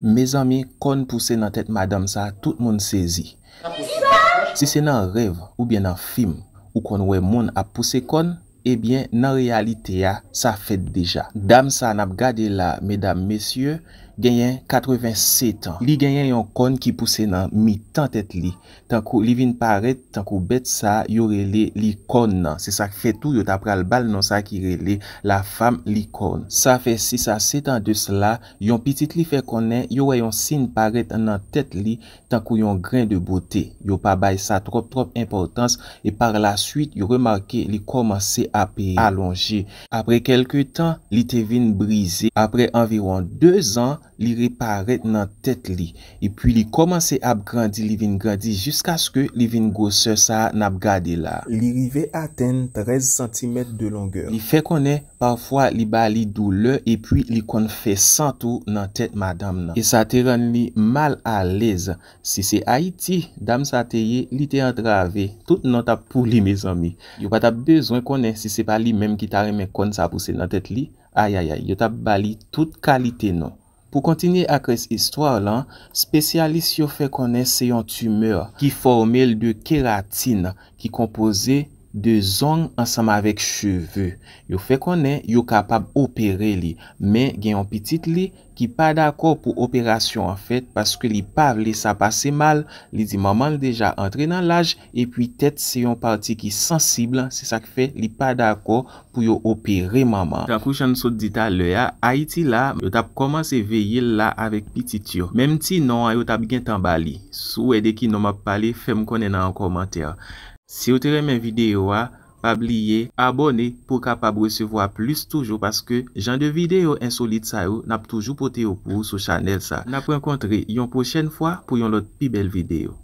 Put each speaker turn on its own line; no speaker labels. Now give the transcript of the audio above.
Me zami, kon pouse nan tèt madam sa, tout moun sezi. Si se nan rev ou bien nan fim, ou kon wè moun ap pouse kon, ebyen eh nan realite ya, sa fèd deja. Dam sa nap gade la, medam mesye, genyen 87 an. Li genyen yon kon ki pousse nan mi tan tet li. Tan ko li vin paret, tan ko bet sa, yo rele li kon nan. Se sa fe tou yo tap pral bal nan sa ki rele, la fam li kon. Sa fe si sa setan de sela, yon pitit li fe konen, yo wè yon sin paret nan tet li, tan ko yon gren de bote. Yo pa bay sa trop trop importans, e par la suite yo remarke li komanse api. Alonge. Apre kelke tan, li te vin brise. Apre anviron 2 an, Li riparet nan tèt li E pwi li komanse ap grandi li vin grandi Jusk aske li vin gose sa nap gade la Li rive aten 13 cm de longeur Li fe konen Parfwa li bali doule E pwi li konfe santou nan tèt madame nan E sa te ran li mal alez Si se Haiti Dam sa teye li te entrave Tout nan ta pou li me zami Yo pa ta bezwen konen Si se pa li menm ki ta reme kon sa puse nan tèt li Ayayay Yo ta bali tout kalite nan Po kontinye ak res istwa lan, spesyalist yo fe konen seyon tumeur ki formel de keratine ki kompoze... de zonk ansam avek cheve. Yo fe konen, yo kapab opere li. Men gen yon pitit li, ki pa d'akor pou operasyon an fet, paske li pavle sa pase mal, li di maman li deja entre nan laj, e pi tet se yon parti ki sensibl, se sa ki fe, li pa d'akor pou yo opere maman. Takou chan sou dita le ya, ay ti la, yo tap komanse veye la avek pitit yo. Mem ti non, yo tap gen tamba li. Sou edek ki non ma pale, fem konen nan an komantèr. Si yo te remen videyo a, ah, pabliye, abone pou kapab resevo a plus toujou paske jan de videyo insolite sa yo oh, nap toujou pote yo pou sou chanel sa. Nap renkontre yon pochen fwa pou yon lot pi bel videyo.